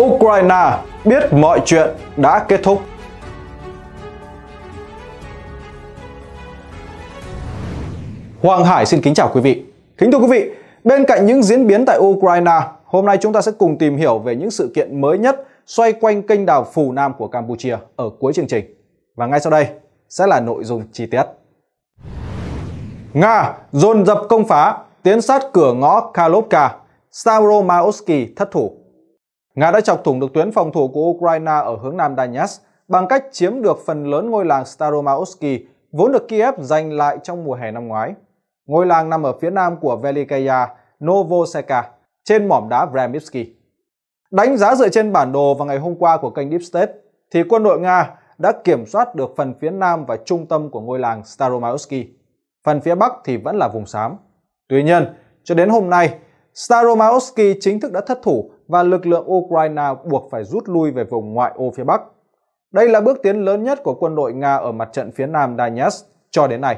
Ukraine biết mọi chuyện đã kết thúc. Hoàng Hải xin kính chào quý vị. Kính thưa quý vị, bên cạnh những diễn biến tại Ukraine, hôm nay chúng ta sẽ cùng tìm hiểu về những sự kiện mới nhất xoay quanh kênh đào Phù Nam của Campuchia ở cuối chương trình. Và ngay sau đây sẽ là nội dung chi tiết. Nga dồn dập công phá, tiến sát cửa ngõ Kalovka, Staromaosky thất thủ. Nga đã chọc thủng được tuyến phòng thủ của Ukraine ở hướng nam Donetsk bằng cách chiếm được phần lớn ngôi làng Staromahovsky vốn được Kiev giành lại trong mùa hè năm ngoái. Ngôi làng nằm ở phía nam của Velikaya Novoseka trên mỏm đá Vremitsky. Đánh giá dựa trên bản đồ vào ngày hôm qua của kênh Deep State thì quân đội Nga đã kiểm soát được phần phía nam và trung tâm của ngôi làng Staromahovsky. Phần phía bắc thì vẫn là vùng xám. Tuy nhiên, cho đến hôm nay, Staromahovsky chính thức đã thất thủ và lực lượng Ukraine buộc phải rút lui về vùng ngoại ô phía Bắc. Đây là bước tiến lớn nhất của quân đội Nga ở mặt trận phía nam Donetsk cho đến nay.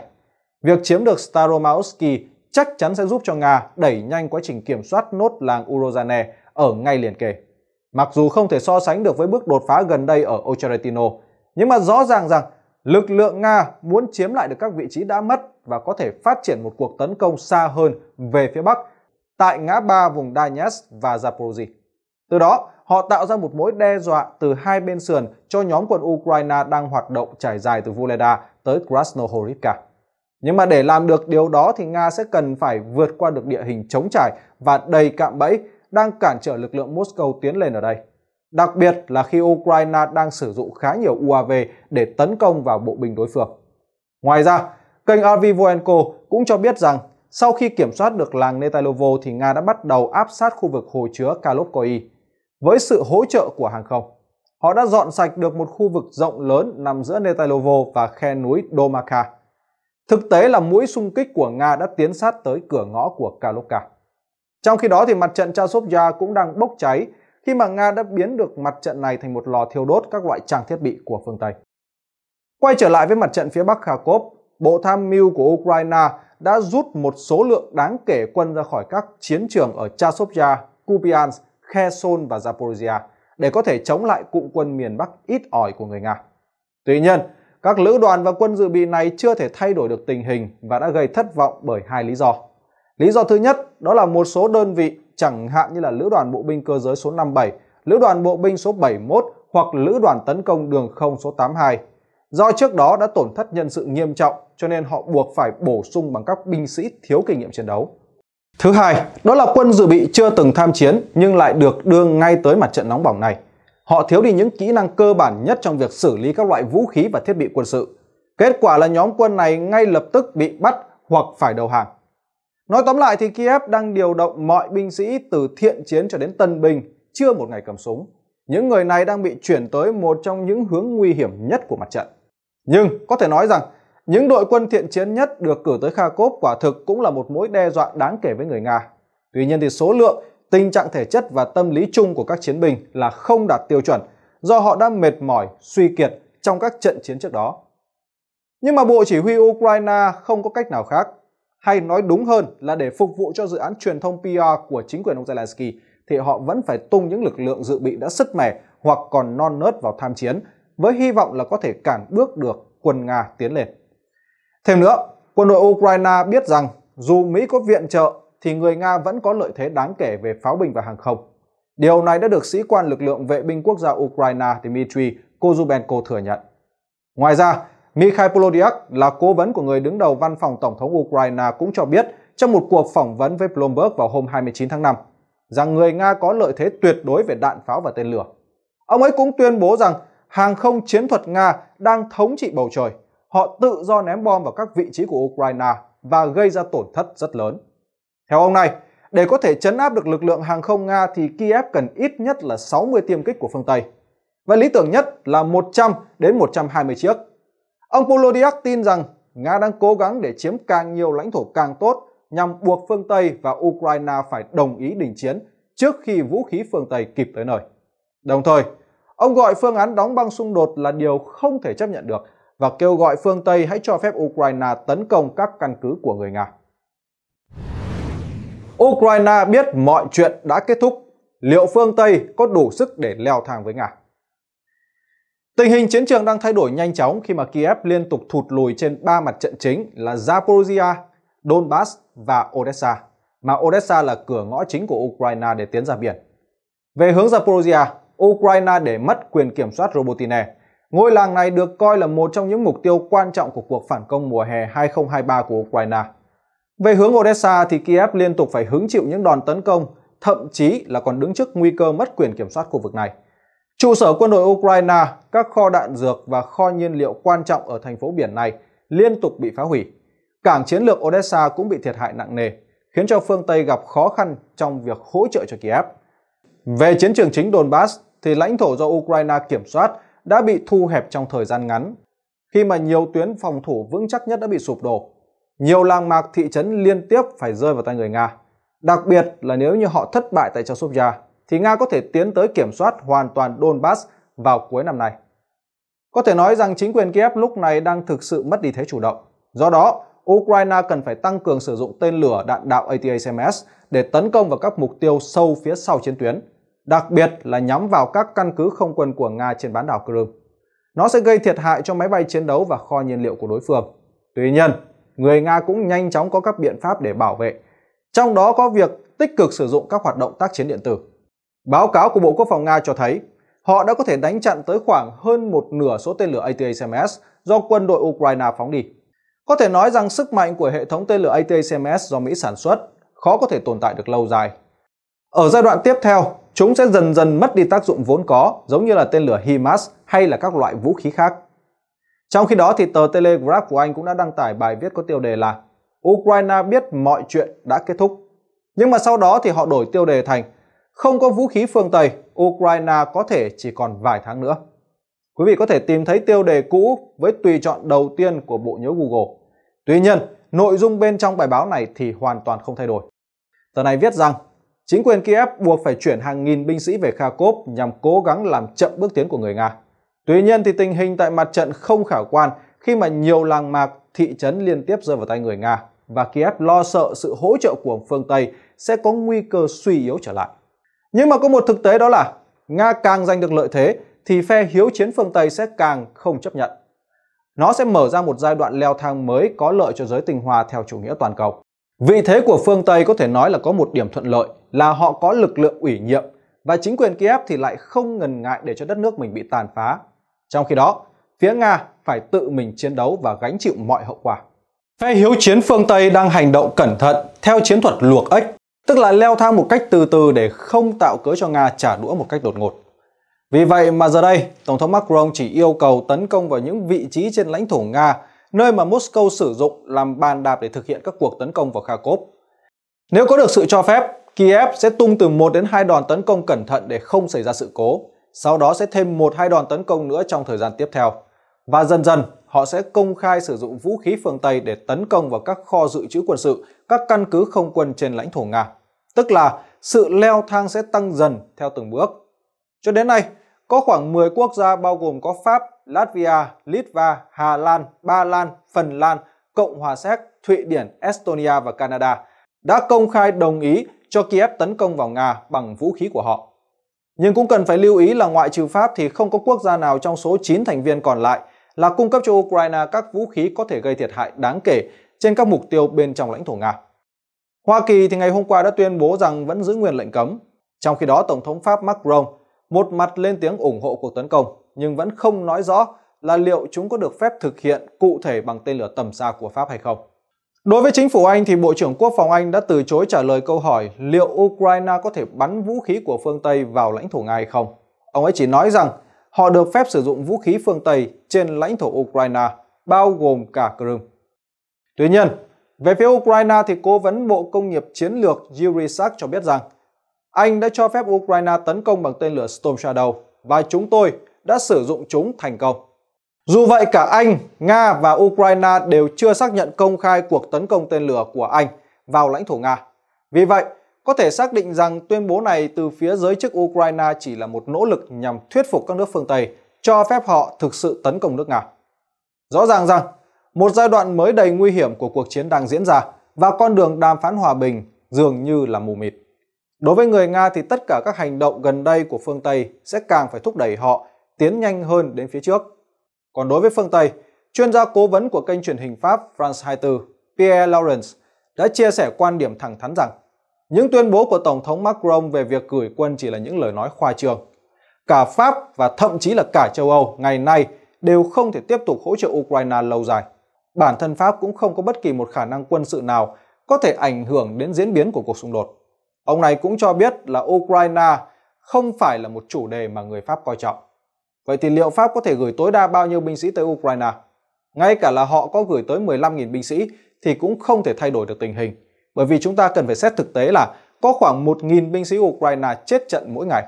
Việc chiếm được Staromahovsky chắc chắn sẽ giúp cho Nga đẩy nhanh quá trình kiểm soát nốt làng Urozhane ở ngay liền kề. Mặc dù không thể so sánh được với bước đột phá gần đây ở Ocheretino, nhưng mà rõ ràng rằng lực lượng Nga muốn chiếm lại được các vị trí đã mất và có thể phát triển một cuộc tấn công xa hơn về phía Bắc tại ngã ba vùng Donetsk và Zaporozhye. Từ đó, họ tạo ra một mối đe dọa từ hai bên sườn cho nhóm quân Ukraine đang hoạt động trải dài từ Voleda tới Krasnohorivka. Nhưng mà để làm được điều đó thì Nga sẽ cần phải vượt qua được địa hình chống trải và đầy cạm bẫy đang cản trở lực lượng Moscow tiến lên ở đây. Đặc biệt là khi Ukraine đang sử dụng khá nhiều UAV để tấn công vào bộ binh đối phương. Ngoài ra, kênh Avivoenko cũng cho biết rằng sau khi kiểm soát được làng Netailovo thì Nga đã bắt đầu áp sát khu vực hồ chứa Kalopkoi với sự hỗ trợ của hàng không. Họ đã dọn sạch được một khu vực rộng lớn nằm giữa Netailovo và khe núi Domaka. Thực tế là mũi xung kích của Nga đã tiến sát tới cửa ngõ của Kalopka. Trong khi đó thì mặt trận Chasovya cũng đang bốc cháy khi mà Nga đã biến được mặt trận này thành một lò thiêu đốt các loại trang thiết bị của phương Tây. Quay trở lại với mặt trận phía Bắc Kharkov, Bộ Tham mưu của Ukraine đã rút một số lượng đáng kể quân ra khỏi các chiến trường ở Chasovia, Kupiansk, Kherson và Zaporizhia để có thể chống lại cụm quân miền Bắc ít ỏi của người Nga. Tuy nhiên, các lữ đoàn và quân dự bị này chưa thể thay đổi được tình hình và đã gây thất vọng bởi hai lý do. Lý do thứ nhất đó là một số đơn vị chẳng hạn như là lữ đoàn bộ binh cơ giới số 57, lữ đoàn bộ binh số 71 hoặc lữ đoàn tấn công đường không số 82 Do trước đó đã tổn thất nhân sự nghiêm trọng cho nên họ buộc phải bổ sung bằng các binh sĩ thiếu kinh nghiệm chiến đấu. Thứ hai, đó là quân dự bị chưa từng tham chiến nhưng lại được đưa ngay tới mặt trận nóng bỏng này. Họ thiếu đi những kỹ năng cơ bản nhất trong việc xử lý các loại vũ khí và thiết bị quân sự. Kết quả là nhóm quân này ngay lập tức bị bắt hoặc phải đầu hàng. Nói tóm lại thì Kiev đang điều động mọi binh sĩ từ thiện chiến cho đến tân binh, chưa một ngày cầm súng. Những người này đang bị chuyển tới một trong những hướng nguy hiểm nhất của mặt trận. Nhưng có thể nói rằng những đội quân thiện chiến nhất được cử tới Kharkov quả thực cũng là một mối đe dọa đáng kể với người Nga. Tuy nhiên thì số lượng, tình trạng thể chất và tâm lý chung của các chiến binh là không đạt tiêu chuẩn do họ đã mệt mỏi, suy kiệt trong các trận chiến trước đó. Nhưng mà Bộ Chỉ huy Ukraine không có cách nào khác, hay nói đúng hơn là để phục vụ cho dự án truyền thông PR của chính quyền ông Zelensky thì họ vẫn phải tung những lực lượng dự bị đã sứt mẻ hoặc còn non nớt vào tham chiến với hy vọng là có thể cản bước được quân Nga tiến lên. Thêm nữa, quân đội Ukraine biết rằng dù Mỹ có viện trợ thì người Nga vẫn có lợi thế đáng kể về pháo binh và hàng không. Điều này đã được sĩ quan lực lượng vệ binh quốc gia Ukraine Dmitry Kozubenko thừa nhận. Ngoài ra, Mikhail Polodyak là cố vấn của người đứng đầu văn phòng Tổng thống Ukraine cũng cho biết trong một cuộc phỏng vấn với Bloomberg vào hôm 29 tháng 5 rằng người Nga có lợi thế tuyệt đối về đạn pháo và tên lửa. Ông ấy cũng tuyên bố rằng hàng không chiến thuật Nga đang thống trị bầu trời. Họ tự do ném bom vào các vị trí của Ukraine và gây ra tổn thất rất lớn. Theo ông này, để có thể chấn áp được lực lượng hàng không Nga thì Kiev cần ít nhất là 60 tiêm kích của phương Tây. Và lý tưởng nhất là 100 đến 120 chiếc. Ông Polodiak tin rằng Nga đang cố gắng để chiếm càng nhiều lãnh thổ càng tốt nhằm buộc phương Tây và Ukraine phải đồng ý đình chiến trước khi vũ khí phương Tây kịp tới nơi. Đồng thời, Ông gọi phương án đóng băng xung đột là điều không thể chấp nhận được và kêu gọi phương Tây hãy cho phép Ukraine tấn công các căn cứ của người Nga. Ukraine biết mọi chuyện đã kết thúc. Liệu phương Tây có đủ sức để leo thang với Nga? Tình hình chiến trường đang thay đổi nhanh chóng khi mà Kiev liên tục thụt lùi trên ba mặt trận chính là Zaporozhia, Donbass và Odessa, mà Odessa là cửa ngõ chính của Ukraine để tiến ra biển. Về hướng Zaporozhia, Ukraine để mất quyền kiểm soát Robotyne. Ngôi làng này được coi là một trong những mục tiêu quan trọng của cuộc phản công mùa hè 2023 của Ukraine. Về hướng Odessa thì Kiev liên tục phải hứng chịu những đòn tấn công, thậm chí là còn đứng trước nguy cơ mất quyền kiểm soát khu vực này. Trụ sở quân đội Ukraine, các kho đạn dược và kho nhiên liệu quan trọng ở thành phố biển này liên tục bị phá hủy. Cảng chiến lược Odessa cũng bị thiệt hại nặng nề, khiến cho phương Tây gặp khó khăn trong việc hỗ trợ cho Kiev. Về chiến trường chính Donbass thì lãnh thổ do Ukraine kiểm soát đã bị thu hẹp trong thời gian ngắn, khi mà nhiều tuyến phòng thủ vững chắc nhất đã bị sụp đổ. Nhiều làng mạc thị trấn liên tiếp phải rơi vào tay người Nga. Đặc biệt là nếu như họ thất bại tại Chasovia, thì Nga có thể tiến tới kiểm soát hoàn toàn Donbass vào cuối năm nay. Có thể nói rằng chính quyền Kiev lúc này đang thực sự mất đi thế chủ động. Do đó, Ukraine cần phải tăng cường sử dụng tên lửa đạn đạo ATACMS để tấn công vào các mục tiêu sâu phía sau chiến tuyến, đặc biệt là nhắm vào các căn cứ không quân của Nga trên bán đảo Crimea. Nó sẽ gây thiệt hại cho máy bay chiến đấu và kho nhiên liệu của đối phương. Tuy nhiên, người Nga cũng nhanh chóng có các biện pháp để bảo vệ, trong đó có việc tích cực sử dụng các hoạt động tác chiến điện tử. Báo cáo của Bộ Quốc phòng Nga cho thấy, họ đã có thể đánh chặn tới khoảng hơn một nửa số tên lửa ATACMS do quân đội Ukraine phóng đi. Có thể nói rằng sức mạnh của hệ thống tên lửa ATACMS do Mỹ sản xuất khó có thể tồn tại được lâu dài. Ở giai đoạn tiếp theo, Chúng sẽ dần dần mất đi tác dụng vốn có, giống như là tên lửa HIMARS hay là các loại vũ khí khác. Trong khi đó thì tờ Telegraph của Anh cũng đã đăng tải bài viết có tiêu đề là Ukraine biết mọi chuyện đã kết thúc. Nhưng mà sau đó thì họ đổi tiêu đề thành Không có vũ khí phương Tây, Ukraine có thể chỉ còn vài tháng nữa. Quý vị có thể tìm thấy tiêu đề cũ với tùy chọn đầu tiên của bộ nhớ Google. Tuy nhiên, nội dung bên trong bài báo này thì hoàn toàn không thay đổi. Tờ này viết rằng Chính quyền Kiev buộc phải chuyển hàng nghìn binh sĩ về Kharkov nhằm cố gắng làm chậm bước tiến của người Nga. Tuy nhiên thì tình hình tại mặt trận không khả quan khi mà nhiều làng mạc, thị trấn liên tiếp rơi vào tay người Nga và Kiev lo sợ sự hỗ trợ của phương Tây sẽ có nguy cơ suy yếu trở lại. Nhưng mà có một thực tế đó là Nga càng giành được lợi thế thì phe hiếu chiến phương Tây sẽ càng không chấp nhận. Nó sẽ mở ra một giai đoạn leo thang mới có lợi cho giới tình hòa theo chủ nghĩa toàn cầu. Vị thế của phương Tây có thể nói là có một điểm thuận lợi là họ có lực lượng ủy nhiệm và chính quyền Kiev thì lại không ngần ngại để cho đất nước mình bị tàn phá. Trong khi đó, phía Nga phải tự mình chiến đấu và gánh chịu mọi hậu quả. Phe hiếu chiến phương Tây đang hành động cẩn thận theo chiến thuật luộc ếch, tức là leo thang một cách từ từ để không tạo cớ cho Nga trả đũa một cách đột ngột. Vì vậy mà giờ đây, Tổng thống Macron chỉ yêu cầu tấn công vào những vị trí trên lãnh thổ Nga, nơi mà Moscow sử dụng làm bàn đạp để thực hiện các cuộc tấn công vào Kharkov. Nếu có được sự cho phép, Kiev sẽ tung từ 1 đến 2 đòn tấn công cẩn thận để không xảy ra sự cố, sau đó sẽ thêm 1-2 đòn tấn công nữa trong thời gian tiếp theo. Và dần dần, họ sẽ công khai sử dụng vũ khí phương Tây để tấn công vào các kho dự trữ quân sự, các căn cứ không quân trên lãnh thổ Nga. Tức là sự leo thang sẽ tăng dần theo từng bước. Cho đến nay, có khoảng 10 quốc gia bao gồm có Pháp, Latvia, Litva, Hà Lan, Ba Lan, Phần Lan, Cộng hòa Séc, Thụy Điển, Estonia và Canada đã công khai đồng ý cho Kiev tấn công vào Nga bằng vũ khí của họ. Nhưng cũng cần phải lưu ý là ngoại trừ Pháp thì không có quốc gia nào trong số 9 thành viên còn lại là cung cấp cho Ukraine các vũ khí có thể gây thiệt hại đáng kể trên các mục tiêu bên trong lãnh thổ Nga. Hoa Kỳ thì ngày hôm qua đã tuyên bố rằng vẫn giữ nguyên lệnh cấm. Trong khi đó, Tổng thống Pháp Macron một mặt lên tiếng ủng hộ cuộc tấn công nhưng vẫn không nói rõ là liệu chúng có được phép thực hiện cụ thể bằng tên lửa tầm xa của Pháp hay không. Đối với chính phủ Anh thì Bộ trưởng Quốc phòng Anh đã từ chối trả lời câu hỏi liệu Ukraine có thể bắn vũ khí của phương Tây vào lãnh thổ Nga hay không. Ông ấy chỉ nói rằng họ được phép sử dụng vũ khí phương Tây trên lãnh thổ Ukraine, bao gồm cả Crimea. Tuy nhiên, về phía Ukraine thì cố vấn Bộ Công nghiệp Chiến lược Yuri Sak cho biết rằng Anh đã cho phép Ukraine tấn công bằng tên lửa Storm Shadow và chúng tôi đã sử dụng chúng thành công. Dù vậy, cả Anh, Nga và Ukraine đều chưa xác nhận công khai cuộc tấn công tên lửa của Anh vào lãnh thổ Nga. Vì vậy, có thể xác định rằng tuyên bố này từ phía giới chức Ukraine chỉ là một nỗ lực nhằm thuyết phục các nước phương Tây cho phép họ thực sự tấn công nước Nga. Rõ ràng rằng, một giai đoạn mới đầy nguy hiểm của cuộc chiến đang diễn ra và con đường đàm phán hòa bình dường như là mù mịt. Đối với người Nga thì tất cả các hành động gần đây của phương Tây sẽ càng phải thúc đẩy họ tiến nhanh hơn đến phía trước. Còn đối với phương Tây, chuyên gia cố vấn của kênh truyền hình Pháp France 24, Pierre Lawrence, đã chia sẻ quan điểm thẳng thắn rằng những tuyên bố của Tổng thống Macron về việc gửi quân chỉ là những lời nói khoa trương. Cả Pháp và thậm chí là cả châu Âu ngày nay đều không thể tiếp tục hỗ trợ Ukraine lâu dài. Bản thân Pháp cũng không có bất kỳ một khả năng quân sự nào có thể ảnh hưởng đến diễn biến của cuộc xung đột. Ông này cũng cho biết là Ukraine không phải là một chủ đề mà người Pháp coi trọng. Vậy thì liệu Pháp có thể gửi tối đa bao nhiêu binh sĩ tới Ukraine? Ngay cả là họ có gửi tới 15.000 binh sĩ thì cũng không thể thay đổi được tình hình, bởi vì chúng ta cần phải xét thực tế là có khoảng 1.000 binh sĩ Ukraine chết trận mỗi ngày.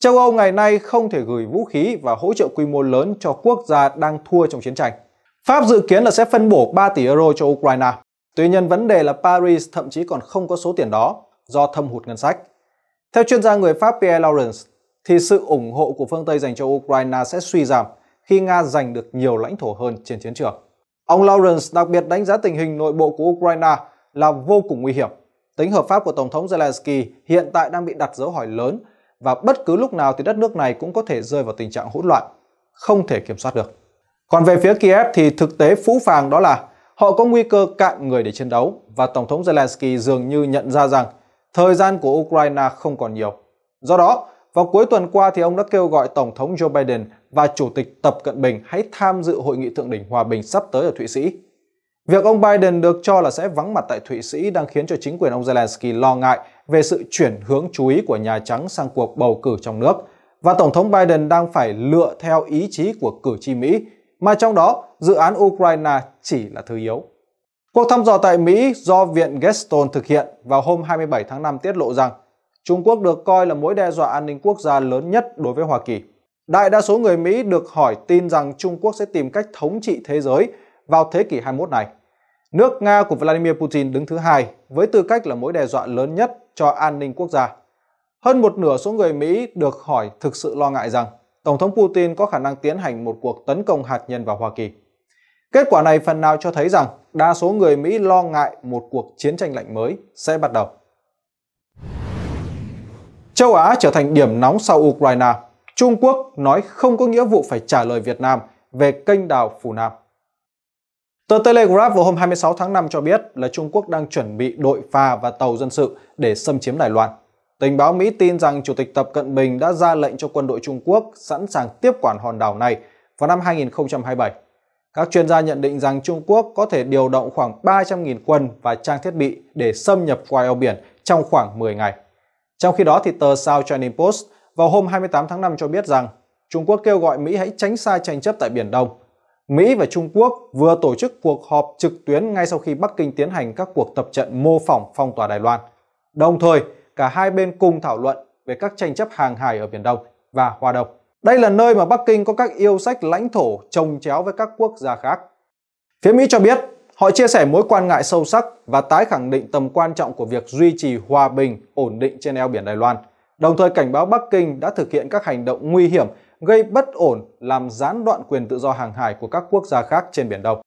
Châu Âu ngày nay không thể gửi vũ khí và hỗ trợ quy mô lớn cho quốc gia đang thua trong chiến tranh. Pháp dự kiến là sẽ phân bổ 3 tỷ euro cho Ukraine. Tuy nhiên vấn đề là Paris thậm chí còn không có số tiền đó do thâm hụt ngân sách. Theo chuyên gia người Pháp Pierre Lawrence, thì sự ủng hộ của phương Tây dành cho Ukraine sẽ suy giảm khi Nga giành được nhiều lãnh thổ hơn trên chiến trường. Ông Lawrence đặc biệt đánh giá tình hình nội bộ của Ukraine là vô cùng nguy hiểm. Tính hợp pháp của Tổng thống Zelensky hiện tại đang bị đặt dấu hỏi lớn và bất cứ lúc nào thì đất nước này cũng có thể rơi vào tình trạng hỗn loạn, không thể kiểm soát được. Còn về phía Kiev thì thực tế phũ phàng đó là họ có nguy cơ cạn người để chiến đấu và Tổng thống Zelensky dường như nhận ra rằng thời gian của Ukraine không còn nhiều. Do đó, vào cuối tuần qua thì ông đã kêu gọi Tổng thống Joe Biden và Chủ tịch Tập Cận Bình hãy tham dự hội nghị thượng đỉnh hòa bình sắp tới ở Thụy Sĩ. Việc ông Biden được cho là sẽ vắng mặt tại Thụy Sĩ đang khiến cho chính quyền ông Zelensky lo ngại về sự chuyển hướng chú ý của Nhà Trắng sang cuộc bầu cử trong nước. Và Tổng thống Biden đang phải lựa theo ý chí của cử tri Mỹ, mà trong đó dự án Ukraine chỉ là thứ yếu. Cuộc thăm dò tại Mỹ do Viện Geston thực hiện vào hôm 27 tháng 5 tiết lộ rằng Trung Quốc được coi là mối đe dọa an ninh quốc gia lớn nhất đối với Hoa Kỳ. Đại đa số người Mỹ được hỏi tin rằng Trung Quốc sẽ tìm cách thống trị thế giới vào thế kỷ 21 này. Nước Nga của Vladimir Putin đứng thứ hai với tư cách là mối đe dọa lớn nhất cho an ninh quốc gia. Hơn một nửa số người Mỹ được hỏi thực sự lo ngại rằng Tổng thống Putin có khả năng tiến hành một cuộc tấn công hạt nhân vào Hoa Kỳ. Kết quả này phần nào cho thấy rằng đa số người Mỹ lo ngại một cuộc chiến tranh lạnh mới sẽ bắt đầu. Châu Á trở thành điểm nóng sau Ukraine. Trung Quốc nói không có nghĩa vụ phải trả lời Việt Nam về kênh đào Phù Nam. Tờ Telegraph vào hôm 26 tháng 5 cho biết là Trung Quốc đang chuẩn bị đội phà và tàu dân sự để xâm chiếm Đài Loan. Tình báo Mỹ tin rằng Chủ tịch Tập Cận Bình đã ra lệnh cho quân đội Trung Quốc sẵn sàng tiếp quản hòn đảo này vào năm 2027. Các chuyên gia nhận định rằng Trung Quốc có thể điều động khoảng 300.000 quân và trang thiết bị để xâm nhập qua eo biển trong khoảng 10 ngày. Trong khi đó, thì tờ South China Post vào hôm 28 tháng 5 cho biết rằng Trung Quốc kêu gọi Mỹ hãy tránh xa tranh chấp tại Biển Đông. Mỹ và Trung Quốc vừa tổ chức cuộc họp trực tuyến ngay sau khi Bắc Kinh tiến hành các cuộc tập trận mô phỏng phong tỏa Đài Loan. Đồng thời, cả hai bên cùng thảo luận về các tranh chấp hàng hải ở Biển Đông và Hoa Đông. Đây là nơi mà Bắc Kinh có các yêu sách lãnh thổ trồng chéo với các quốc gia khác. Phía Mỹ cho biết Họ chia sẻ mối quan ngại sâu sắc và tái khẳng định tầm quan trọng của việc duy trì hòa bình, ổn định trên eo biển Đài Loan, đồng thời cảnh báo Bắc Kinh đã thực hiện các hành động nguy hiểm gây bất ổn làm gián đoạn quyền tự do hàng hải của các quốc gia khác trên Biển Đông.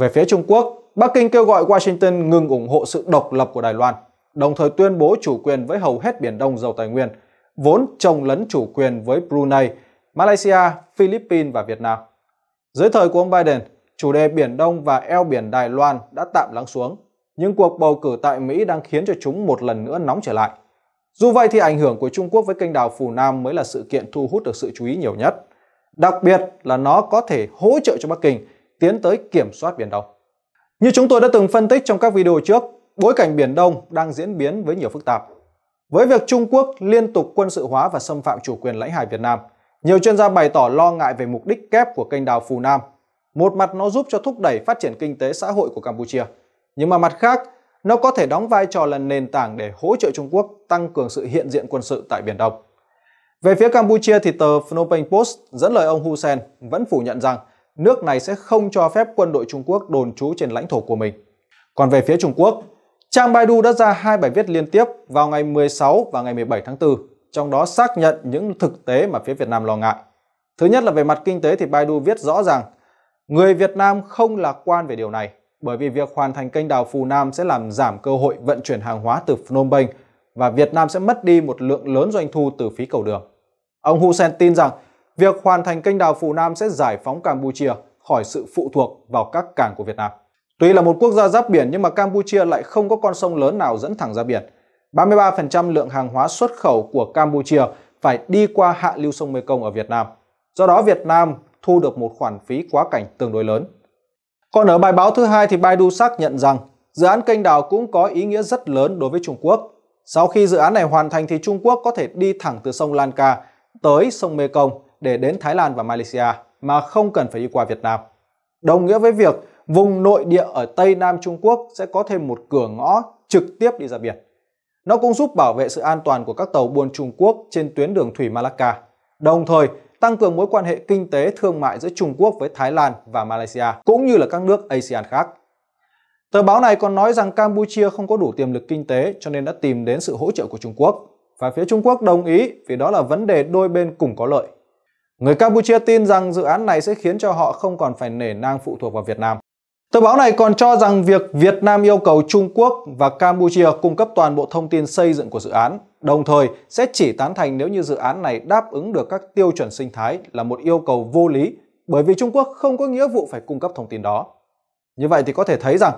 Về phía Trung Quốc, Bắc Kinh kêu gọi Washington ngừng ủng hộ sự độc lập của Đài Loan, đồng thời tuyên bố chủ quyền với hầu hết Biển Đông giàu tài nguyên, vốn trồng lấn chủ quyền với Brunei, Malaysia, Philippines và Việt Nam. Dưới thời của ông Biden, chủ đề Biển Đông và eo biển Đài Loan đã tạm lắng xuống, nhưng cuộc bầu cử tại Mỹ đang khiến cho chúng một lần nữa nóng trở lại. Dù vậy thì ảnh hưởng của Trung Quốc với kênh đảo Phù Nam mới là sự kiện thu hút được sự chú ý nhiều nhất, đặc biệt là nó có thể hỗ trợ cho Bắc Kinh tiến tới kiểm soát Biển Đông. Như chúng tôi đã từng phân tích trong các video trước, bối cảnh Biển Đông đang diễn biến với nhiều phức tạp. Với việc Trung Quốc liên tục quân sự hóa và xâm phạm chủ quyền lãnh hải Việt Nam, nhiều chuyên gia bày tỏ lo ngại về mục đích kép của kênh đào Phù Nam một mặt nó giúp cho thúc đẩy phát triển kinh tế xã hội của Campuchia, nhưng mà mặt khác, nó có thể đóng vai trò là nền tảng để hỗ trợ Trung Quốc tăng cường sự hiện diện quân sự tại Biển Đông. Về phía Campuchia thì tờ Phnom Penh Post dẫn lời ông Hun Sen vẫn phủ nhận rằng nước này sẽ không cho phép quân đội Trung Quốc đồn trú trên lãnh thổ của mình. Còn về phía Trung Quốc, Trang Baidu đã ra hai bài viết liên tiếp vào ngày 16 và ngày 17 tháng 4, trong đó xác nhận những thực tế mà phía Việt Nam lo ngại. Thứ nhất là về mặt kinh tế thì Baidu viết rõ ràng Người Việt Nam không lạc quan về điều này bởi vì việc hoàn thành kênh đào Phù Nam sẽ làm giảm cơ hội vận chuyển hàng hóa từ Phnom Penh và Việt Nam sẽ mất đi một lượng lớn doanh thu từ phí cầu đường. Ông Hussein tin rằng việc hoàn thành kênh đào Phù Nam sẽ giải phóng Campuchia khỏi sự phụ thuộc vào các cảng của Việt Nam. Tuy là một quốc gia giáp biển nhưng mà Campuchia lại không có con sông lớn nào dẫn thẳng ra biển. 33% lượng hàng hóa xuất khẩu của Campuchia phải đi qua hạ lưu sông Mekong ở Việt Nam. Do đó Việt Nam thu được một khoản phí quá cảnh tương đối lớn. Còn ở bài báo thứ hai thì Baidu xác nhận rằng dự án kênh đào cũng có ý nghĩa rất lớn đối với Trung Quốc. Sau khi dự án này hoàn thành thì Trung Quốc có thể đi thẳng từ sông Lanka tới sông Mekong để đến Thái Lan và Malaysia mà không cần phải đi qua Việt Nam. Đồng nghĩa với việc vùng nội địa ở Tây Nam Trung Quốc sẽ có thêm một cửa ngõ trực tiếp đi ra biển. Nó cũng giúp bảo vệ sự an toàn của các tàu buôn Trung Quốc trên tuyến đường thủy Malacca, đồng thời tăng cường mối quan hệ kinh tế thương mại giữa Trung Quốc với Thái Lan và Malaysia, cũng như là các nước ASEAN khác. Tờ báo này còn nói rằng Campuchia không có đủ tiềm lực kinh tế cho nên đã tìm đến sự hỗ trợ của Trung Quốc. Và phía Trung Quốc đồng ý vì đó là vấn đề đôi bên cùng có lợi. Người Campuchia tin rằng dự án này sẽ khiến cho họ không còn phải nể nang phụ thuộc vào Việt Nam. Tờ báo này còn cho rằng việc Việt Nam yêu cầu Trung Quốc và Campuchia cung cấp toàn bộ thông tin xây dựng của dự án, đồng thời sẽ chỉ tán thành nếu như dự án này đáp ứng được các tiêu chuẩn sinh thái là một yêu cầu vô lý bởi vì Trung Quốc không có nghĩa vụ phải cung cấp thông tin đó. Như vậy thì có thể thấy rằng,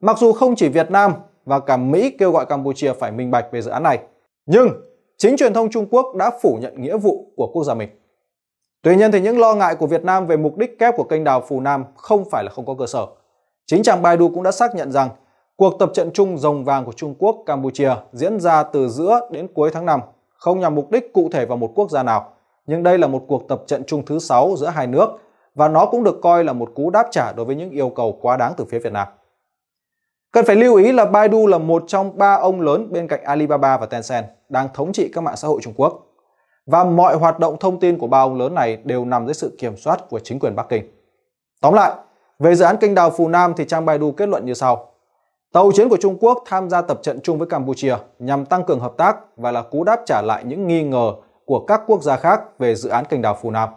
mặc dù không chỉ Việt Nam và cả Mỹ kêu gọi Campuchia phải minh bạch về dự án này, nhưng chính truyền thông Trung Quốc đã phủ nhận nghĩa vụ của quốc gia mình. Tuy nhiên thì những lo ngại của Việt Nam về mục đích kép của kênh đào Phù Nam không phải là không có cơ sở. Chính chàng Baidu cũng đã xác nhận rằng cuộc tập trận chung rồng vàng của Trung Quốc Campuchia diễn ra từ giữa đến cuối tháng 5, không nhằm mục đích cụ thể vào một quốc gia nào, nhưng đây là một cuộc tập trận chung thứ 6 giữa hai nước và nó cũng được coi là một cú đáp trả đối với những yêu cầu quá đáng từ phía Việt Nam. Cần phải lưu ý là Baidu là một trong ba ông lớn bên cạnh Alibaba và Tencent đang thống trị các mạng xã hội Trung Quốc. Và mọi hoạt động thông tin của ba ông lớn này đều nằm dưới sự kiểm soát của chính quyền Bắc Kinh. Tóm lại, về dự án kênh đào Phù Nam thì trang Baidu kết luận như sau. Tàu chiến của Trung Quốc tham gia tập trận chung với Campuchia nhằm tăng cường hợp tác và là cú đáp trả lại những nghi ngờ của các quốc gia khác về dự án kênh đào Phù Nam.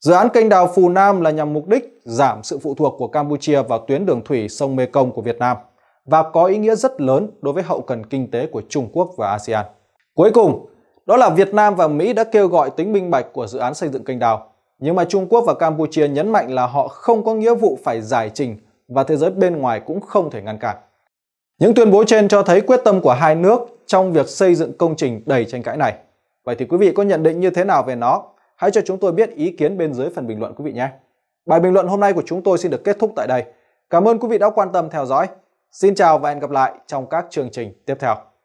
Dự án kênh đào Phù Nam là nhằm mục đích giảm sự phụ thuộc của Campuchia vào tuyến đường thủy sông Mekong của Việt Nam và có ý nghĩa rất lớn đối với hậu cần kinh tế của Trung Quốc và ASEAN. Cuối cùng, đó là Việt Nam và Mỹ đã kêu gọi tính minh bạch của dự án xây dựng kênh đào nhưng mà Trung Quốc và Campuchia nhấn mạnh là họ không có nghĩa vụ phải giải trình và thế giới bên ngoài cũng không thể ngăn cản. Những tuyên bố trên cho thấy quyết tâm của hai nước trong việc xây dựng công trình đầy tranh cãi này. Vậy thì quý vị có nhận định như thế nào về nó? Hãy cho chúng tôi biết ý kiến bên dưới phần bình luận quý vị nhé. Bài bình luận hôm nay của chúng tôi xin được kết thúc tại đây. Cảm ơn quý vị đã quan tâm theo dõi. Xin chào và hẹn gặp lại trong các chương trình tiếp theo.